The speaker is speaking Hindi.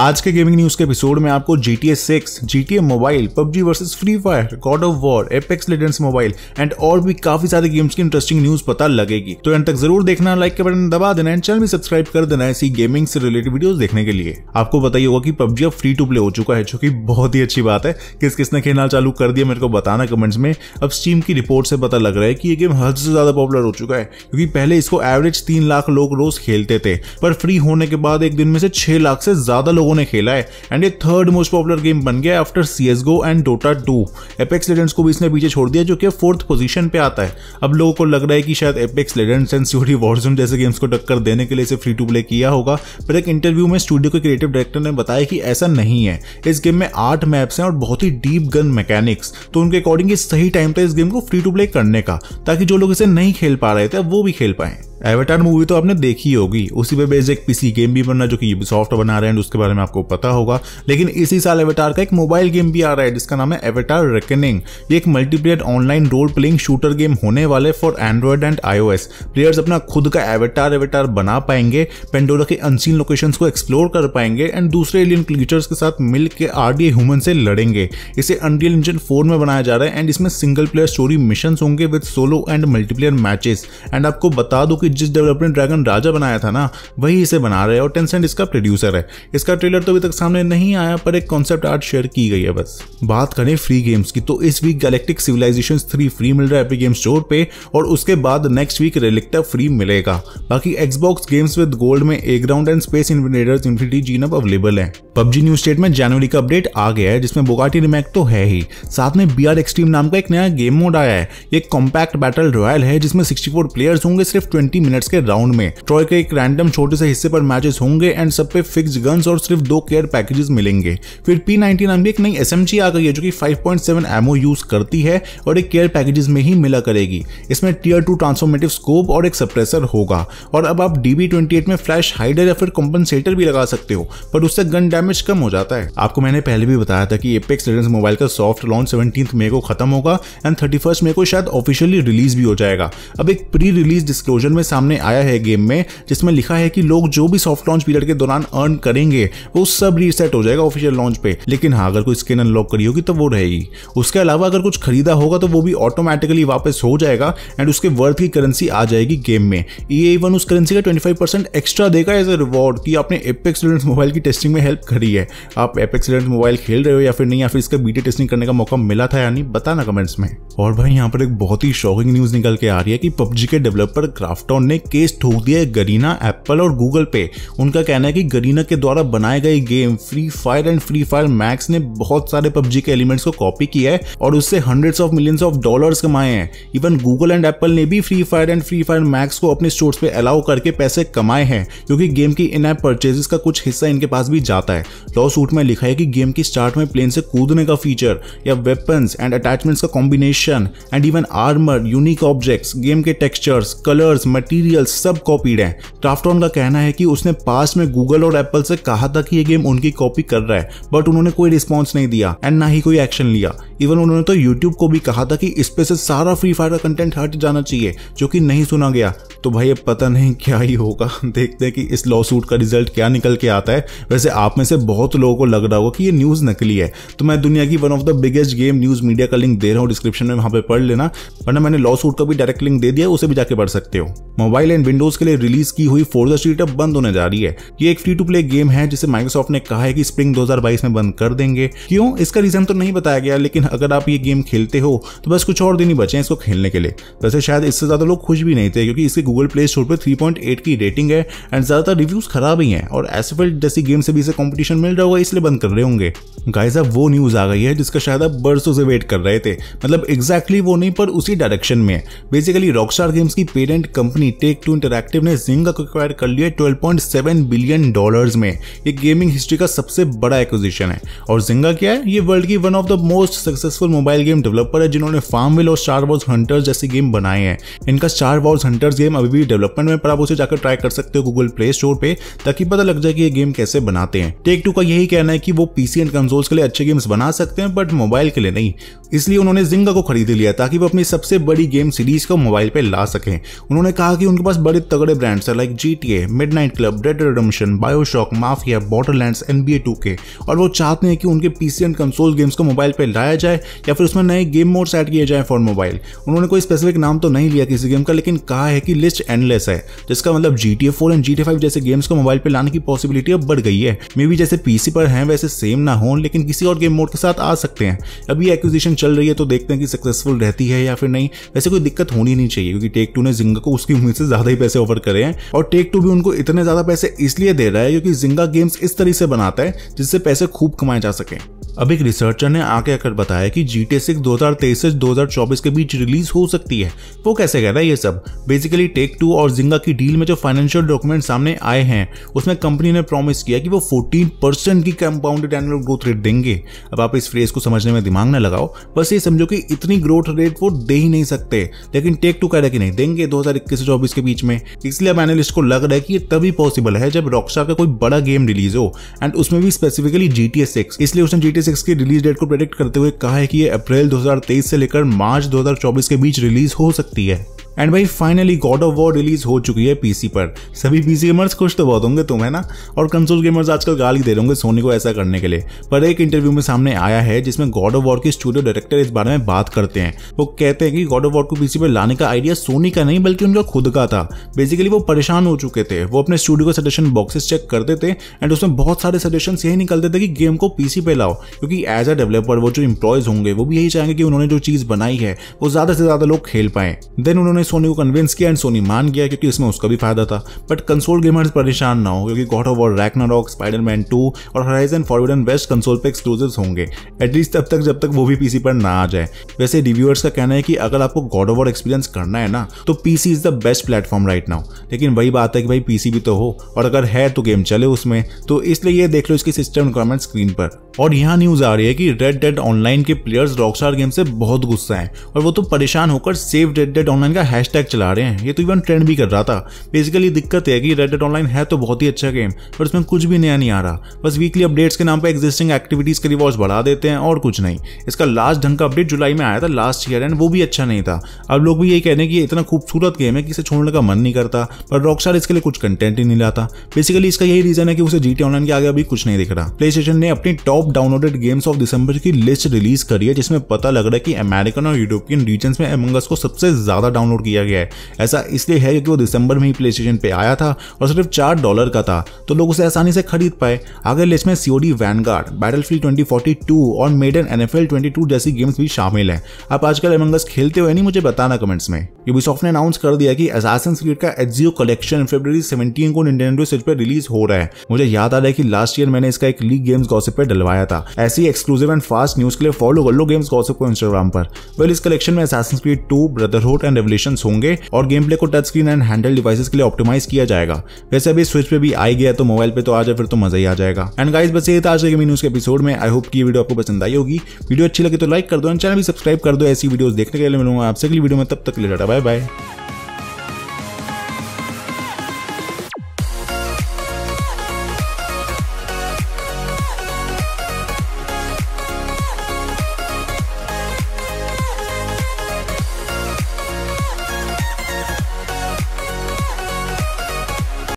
आज के गेमिंग न्यूज के एपिसोड में आपको G T A six G T A mobile PUBG versus Free Fire God of War Apex Legends mobile and और भी काफी सारे गेम्स की इंटरेस्टिंग न्यूज पता लगेगी तो एंड तक जरूर देखना लाइक के बटन दबा देना एंड चैनल भी सब्सक्राइब कर देना ऐसी गेमिंग से रिलेटेड वीडियोस देखने के लिए आपको बताइए होगा की पबजी अब फ्री टू प्ले हो चुका है जो की बहुत ही अच्छी बात है किस किसने खेलना चालू कर दिया मेरे को बताना कमेंट्स में अब स्टीम की रिपोर्ट से पता लग रहा है की ये गेम हद से ज्यादा पॉपुलर हो चुका है क्योंकि पहले इसको एवरेज तीन लाख लोग रोज खेलते थे पर फ्री होने के बाद एक दिन में से छह लाख से ज्यादा लोग लोगों ने खेला है एंड ये थर्ड मोस्ट पॉपुलर गेम बन गया after C S go and Dota two Apex Legends को भी इसने पीछे छोड़ दिया जो कि फोर्थ पोजिशन पे आता है अब लोगों को लग रहा है कि शायद Apex Legends and COD Warzone जैसे गेम्स को टक्कर देने के लिए इसे फ्री टू प्ले किया होगा पर एक इंटरव्यू में स्टूडियो के क्रिएटिव डायरेक्टर ने बताया कि ऐसा नहीं है इस गेम में आठ मैप्स हैं और बहुत ही डीप गन मैकेनिक्स तो उनके अकॉर्डिंग सही टाइम था इस गेम को फ्री टू प्ले करने का ताकि जो लोग इसे नहीं खेल पा रहे थे वो भी खेल पाएं एवेटार मूवी तो आपने देखी होगी उसी पे बेस्ड एक पीसी गेम भी बनना जो कि सॉफ्ट बना रहे हैं उसके बारे में आपको पता होगा लेकिन इसी साल एवेटार का एक मोबाइल गेम भी आ रहा है जिसका नाम है एवेटार रेकनिंग ये एक multiplayer online role playing shooter game होने वाले for Android and iOS players अपना खुद का एवेटार एवेटार बना पाएंगे पेंडोरा के अनसीन लोकेशन को एक्सप्लोर कर पाएंगे एंड दूसरे एलियन क्लीचर्स के साथ मिल के डी ह्यूमन से लड़ेंगे इसे अनरियल इंजन फोर में बनाया जा रहा है एंड इसमें सिंगल प्लेयर स्टोरी मिशन होंगे with solo and multiplayer matches and आपको बता दो कि जिस डेवलपर ने ड्रैगन राजा बनाया था ना वही इसे बना रहे हैं और टेंसेंट इसका प्रोड्यूसर है इसका ट्रेलर तो अभी तक सामने नहीं आया पर एक कॉन्सेप्ट आर्ट शेयर की गई है बस बात करें फ्री गेम्स की तो इस week Galactic Civilization three free मिल रहा है एपिक गेम स्टोर पे और उसके बाद नेक्स्ट वीक रिलिक्टा फ्री मिलेगा बाकी एक्सबॉक्स गेम्स विद गोल्ड में एक ground and Space Invaders Infinity Gene अब अवेलेबल है पबजी न्यू स्टेट में जनवरी का अपडेट आ गया है जिसमें बोगाटी रिमैक तो है ही साथ में बी आर एक्सट्रीम नाम का एक नया गेम मोड आया है ये कॉम्पैक्ट बैटल रॉयल है जिसमें 64 प्लेयर्स होंगे सिर्फ 20 180 मिनट्स के राउंड में ट्रॉय के एक रैंडम छोटे से हिस्से पर मैचेस होंगे एंड सब पे फिक्स गन्स और सिर्फ दो केयर पैकेजेस मिलेंगे फिर पी नाम की एक नई एस आ गई है जो कि 5.7 पॉइंट यूज करती है और एक केयर पैकेजेस में ही मिला करेगी इसमें टीयर टू ट्रांसफॉर्मेटिव स्कोप और एक सप्रेसर होगा और अब आप डीबी में फ्लैश हाइडर या फिर कॉम्पनसेटर भी लगा सकते हो पर उससे गन डैमेज कम हो जाता है आपको मैंने पहले भी बताया था कि एपेक्स लेजेंड्स मोबाइल का सॉफ्ट लॉन्च सेवनटीन मे को खत्म होगा एंड थर्टी मई को शायद ऑफिशियली रिलीज भी हो जाएगा अब एक प्री रिलीज डिस्क्लोजर में सामने आया है गेम में जिसमें लिखा है कि लोग जो भी सॉफ्ट लॉन्च पीरियड के दौरान अर्न करेंगे वो सब रीसेट हो जाएगा ऑफिशियल लॉन्च पे लेकिन हाँ अगर कोई स्किन अनलॉक करी होगी तो वो रहेगी उसके अलावा अगर कुछ खरीदा होगा तो वो भी ऑटोमेटिकली वापस हो जाएगा एंड उसके वर्थ की करेंसी आ जाएगी गेम में ये e इवन उस करेंसी का 25% एक्स्ट्रा देगा एज ए रिवॉर्ड कि आपने एपेक्स लेडेंट मोबाइल की टेस्टिंग में हेल्प करी है आप एपेक्स लेडेंट मोबाइल खेल रहे हो या फिर नहीं या फिर इसका बीटी टेस्टिंग करने का मौका मिला था या नहीं बताना कमेंट्स में और भाई यहाँ पर एक बहुत ही शॉकिंग न्यूज निकल के आ रही है कि पबजी के डेवलपर क्राफ्टॉन एमरॉन ने केस ठोक दिया है गरीना एप्पल और गूगल पे उनका कहना है कि गरीना के द्वारा बनाए गए game Free Fire and Free Fire Max ने बहुत सारे पबजी के एलिमेंट्स को कॉपी किया है और उससे hundred of million of dollar कमाए हैं इवन गूगल एंड एप्पल ने भी Free Fire and Free Fire Max को अपने स्टोर पे अलाउ करके पैसे कमाए हैं क्योंकि गेम की इन ऐप परचेजेस का कुछ हिस्सा इनके पास भी जाता है लॉ सूट में लिखा है कि गेम की स्टार्ट में प्लेन से कूदने का फीचर या वेपन्स एंड अटैचमेंट्स का combination and even armour unique objects game के टेक्सचर्स कलर्स मटेरियल सब कॉपीड हैं क्राफ्टॉन का कहना है कि उसने पास में गूगल और एप्पल से कहा था कि ये गेम उनकी कॉपी कर रहा है बट उन्होंने कोई रिस्पॉन्स नहीं दिया एंड ना ही कोई एक्शन लिया इवन उन्होंने तो यूट्यूब को भी कहा था कि इस पे से सारा फ्री फायर का कंटेंट हट जाना चाहिए जो कि नहीं सुना गया तो भाई अब पता नहीं क्या ही होगा देखते हैं कि इस लॉ सूट का रिजल्ट क्या निकल के आता है वैसे आप में से बहुत लोगों को लग रहा होगा कि ये न्यूज़ नकली है तो मैं दुनिया की one of the biggest game news media का लिंक दे रहा हूँ डिस्क्रिप्शन में वहाँ पर पढ़ लेना वरना मैंने लॉ सूट का भी डायरेक्ट लिंक दे दिया उसे भी जाके पढ़ सकते हो मोबाइल एंड विंडोज के लिए रिलीज की हुई फोर्जा स्ट्रीट अब बंद होने जा रही है ये एक फ्री टू प्ले गेम है जिसे माइक्रोसॉफ्ट ने कहा है कि स्प्रिंग 2022 में बंद कर देंगे क्यों इसका रीजन तो नहीं बताया गया लेकिन अगर आप ये गेम खेलते हो तो बस कुछ और दिन ही बचे हैं इसको खेलने के लिए वैसे शायद इससे ज्यादा लोग खुश भी नहीं थे क्योंकि इसके गूगल प्ले स्टोर पर 3.8 की रेटिंग है एंड ज़्यादातर रिव्यूज़ खराब ही हैं और एस जैसी गेम से भी इसे कॉम्पिटिशन मिल रहा होगा इसलिए बंद कर रहे होंगे गाइज अब वो न्यूज़ आ गई है जिसका शायद आप बरसों से वेट कर रहे थे मतलब एग्जैक्टली वो नहीं पर उसी डायरेक्शन में है बेसिकली रॉकस्टार गेम्स की parent company Take Two Interactive ने जिंग को एक्वायर कर लिया twelve point seven billion dollar में ये गेमिंग हिस्ट्री का सबसे बड़ा एक्विजिशन है और जिंगा क्या है ये वर्ल्ड की one of the most successful mobile game developer है जिन्होंने फार्म विल और स्टार वॉर्स हंटर्स जैसी गेम बनाए हैं इनका स्टार वॉर्स हंटर्स गेम अभी भी डेवलपमेंट में पर आप उसे जाकर ट्राई कर सकते हो गूगल प्ले स्टोर पे ताकि पता लग जाए कि ये गेम कैसे बनाते हैं टेक टू का यही कहना है कि वो पीसी एंड कंसोल्स के लिए अच्छे गेम्स बना सकते हैं बट मोबाइल के लिए नहीं इसलिए उन्होंने जिंगा को खरीद लिया ताकि वो अपनी सबसे बड़ी गेम सीरीज को मोबाइल पर ला सकें उन्होंने कहा कि उनके पास बड़े तगड़े ब्रांड्स है like G T A Midnight Club Red Redemption BioShock Mafia Borderland N B A two K और वो चाहते हैं कि उनके पीसी एंड कंसोल गेम्स को मोबाइल पर लाया जाए या फिर उसमें नए गेम मोड्स एड किए जाए फॉर मोबाइल उन्होंने कोई स्पेसिफिक नाम तो नहीं लिया किसी गेम का लेकिन कहा है कि लिस्ट एंडलेस है जिसका मतलब G T and G T जैसे गेम्स को मोबाइल पे लाने की पॉसिबिलिटी अब बढ़ गई है मे बी जैसे पीसी पर हैं वैसे सेम ना हो लेकिन किसी और गेम मोड के साथ आ सकते हैं अभी एक्विजिशन चल रही है तो देखते हैं कि सक्सेसफुल रहती है या फिर नहीं वैसे कोई दिक्कत होनी नहीं चाहिए क्योंकि टेक टू ने जिंगा को उसकी उम्मीद से ज्यादा ही पैसे ऑफर करे हैं और टेक टू भी उनको इतने ज्यादा पैसे इसलिए दे रहा है क्योंकि जिंगा गेम्स इस तरह से बनाता है जिससे पैसे खूब कमाए जा सके अब एक रिसर्चर ने आके आकर बताया कि GTA 6 2023 से 2024 के बीच रिलीज हो सकती है वो कैसे कह रहा है ये सब बेसिकली टेक टू और जिंगा की डील में जो फाइनेंशियल डॉक्यूमेंट सामने आए हैं उसमें कंपनी ने प्रॉमिस किया कि वो 14 परसेंट की कंपाउंडेड एनुअल ग्रोथ रेट देंगे अब आप इस फ्रेज को समझने में दिमाग न लगाओ बस ये समझो कि इतनी ग्रोथ रेट वो दे ही नहीं सकते लेकिन टेक टू कह रहे कि नहीं देंगे दो हजार से चौबीस के बीच में इसलिए अब एनालिस्ट को लग रहा है कि ये तभी पॉसिबल है जब रॉक्सा का कोई बड़ा गेम रिलीज हो एंड उसमें भी स्पेसिफिकली जी टी इसलिए उसने जी टी की रिलीज डेट को प्रेडिक्ट करते हुए कहा है कि ये अप्रैल 2023 से लेकर मार्च 2024 के बीच रिलीज हो सकती है एंड भाई finally God of War release हो चुकी है पीसी पर सभी पीसी गेमर्स खुश तो बहुत होंगे तुम है ना और कंसोल गेमर्स आजकल गाली दे रहे होंगे सोनी को ऐसा करने के लिए पर एक इंटरव्यू में सामने आया है जिसमें गॉड ऑफ वॉर के स्टूडियो डायरेक्टर इस बारे में बात करते हैं वो कहते हैं कि गॉड ऑफ वॉर को पीसी पर लाने का आइडिया सोनी का नहीं बल्कि उनका खुद का था बेसिकली वो परेशान हो चुके थे वो अपने स्टूडियो का सजेशन बॉक्सेस चेक करते थे एंड उसमें बहुत सारे सजेशन यही निकलते थे कि गेम को पीसी पे लाओ क्योंकि एज अ डेवलपर वो जो इंप्लॉयज होंगे वो भी यही चाहेंगे कि उन्होंने जो चीज़ बनाई है वो ज़्यादा से ज़्यादा लोग खेल पाए देन उन्होंने ने सोनी को कन्विंस किया एंड सोनी मान गया क्योंकि इसमें उसका भी फायदा था बट कंसोल गेमर्स परेशान ना हो क्योंकि God of War Ragnarok Spiderman two और हराइजन फॉरविडन वेस्ट कंसोल पर एक्सक्लूसिव होंगे एटलीस्ट तब तक जब तक वो भी पीसी पर ना आ जाए वैसे रिव्यूअर्स का कहना है कि अगर आपको गॉड ऑफ वॉर एक्सपीरियंस करना है ना तो PC is the best platform right now लेकिन वही बात है कि भाई पीसी भी तो हो और अगर है तो गेम चले उसमें तो इसलिए ये देख लो इसकी सिस्टम रिक्वायरमेंट स्क्रीन पर और यहाँ न्यूज आ रही है कि रेड डेड ऑनलाइन के प्लेयर्स रॉकस्टार गेम से बहुत गुस्सा है और वो तो परेशान होकर सेव रेड डेड ऑनलाइन का हैशटैग चला रहे हैं ये तो इवन ट्रेंड भी कर रहा था बेसिकली दिक्कत है कि रेड डेड ऑनलाइन है तो बहुत ही अच्छा गेम पर उसमें कुछ भी नया नहीं आ रहा बस वीकली अपडेट्स के नाम पर एग्जिस्टिंग एक्टिविटीज के रिवॉर्ज बढ़ा देते हैं और कुछ नहीं इसका लास्ट ढंग का अपडेट जुलाई में आया था लास्ट ईयर एंड वो भी अच्छा नहीं था अब लोग भी यही कह रहे हैं कि इतना खूबसूरत गेम है कि इसे छोड़ने का मन नहीं करता पर रॉकस्टार इसके लिए कुछ कंटेंट ही नहीं लाता बेसिकली इसका यही रीजन है कि उसे जीटी ऑनलाइन के आगे अभी कुछ नहीं दिख रहा प्ले ने अपनी टॉप डाउनलोडेड गेम्स ऑफ दिसंबर की लिस्ट रिलीज करी है जिसमें पता लग रहा है कि अमेरिकन और यूरोपियन रीजन में एमंगस को सबसे ज़्यादा डाउनलोड किया गया है ऐसा इसलिए है क्योंकि वो दिसंबर में ही प्ले स्टेशन पर आया था और सिर्फ चार डॉलर का था तो लोग उसे आसानी से खरीद पाए आगे लिस्ट में C O D Vanguard Battlefield twenty और मेडन एन एफ एल जैसी गेम्स भी शामिल है आप आजकल एमंगस खेलते हुए नहीं मुझे बताना कमेंट्स में यूबीसॉफ्ट ने अनाउंस कर दिया कि असासन स्क्रीड का एजियो कलेक्शन फेब्रवरी सेवेंटीन को निंटेंडो स्विच पर रिलीज हो रहा है मुझे याद आ रहा है कि लास्ट ईयर मैंने इसका एक लीग गेम्स गॉसिप पर डलवा करवाया था ऐसी एक्सक्लूसिव एंड फास्ट न्यूज के लिए फॉलो कर लो गेम्स गॉसिप को इंस्टाग्राम पर वेल इस कलेक्शन में Assassin's Creed two Brotherhood and Revelations होंगे और गेम प्ले को touch screen and handheld devices के लिए ऑप्टिमाइज किया जाएगा वैसे अभी स्विच पे भी आई गया तो मोबाइल पे तो आ जाए फिर तो मजा ही आ जाएगा एंड गाइस बस ये था आज के गेमिंग न्यूज के एपिसोड में आई होप की वीडियो आपको पसंद आई होगी वीडियो अच्छी लगी तो लाइक कर दो एंड चैनल भी सब्सक्राइब कर दो ऐसी वीडियोस देखने के लिए मिलूंगा आपसे अगली वीडियो में तब तक ले बाय बाय